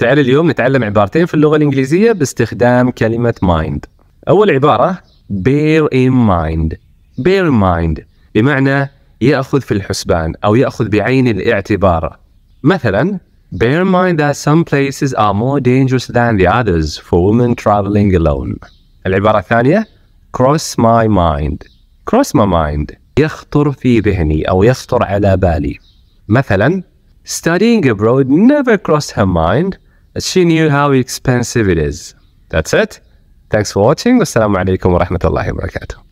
تعال اليوم نتعلم عبارتين في اللغة الإنجليزية باستخدام كلمة mind أول عبارة bear in mind bear in mind بمعنى يأخذ في الحسبان أو يأخذ بعين الاعتبار مثلا Bear in mind that some places are more dangerous than the others for women traveling alone. العبارة الثانية cross my mind. cross my mind يخطر في ذهني أو يخطر على بالي. مثلا studying abroad never crossed her mind She knew how expensive it is. That's it. Thanks for watching. Wassalamu alaikum wa rahmatullahi wa barakatuh.